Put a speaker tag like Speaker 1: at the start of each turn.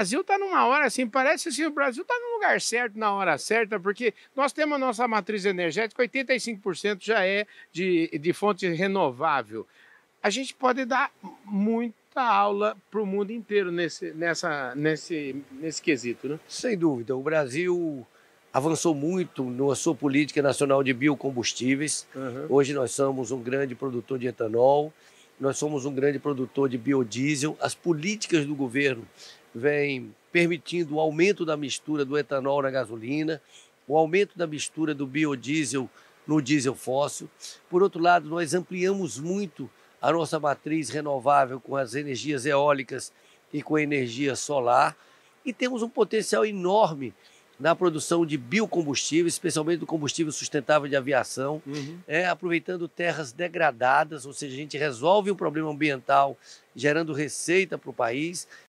Speaker 1: Brasil está numa hora assim, parece assim, o Brasil está no lugar certo, na hora certa, porque nós temos a nossa matriz energética, 85% já é de, de fonte renovável. A gente pode dar muita aula para o mundo inteiro nesse, nessa, nesse, nesse quesito, né? Sem dúvida. O Brasil avançou muito
Speaker 2: na sua política nacional de biocombustíveis. Uhum. Hoje nós somos um grande produtor de etanol, nós somos um grande produtor de biodiesel. As políticas do governo vem permitindo o aumento da mistura do etanol na gasolina, o aumento da mistura do biodiesel no diesel fóssil. Por outro lado, nós ampliamos muito a nossa matriz renovável com as energias eólicas e com a energia solar e temos um potencial enorme na produção de biocombustíveis, especialmente do combustível sustentável de aviação, uhum. é, aproveitando terras degradadas, ou seja, a gente resolve um problema ambiental, gerando receita para o país,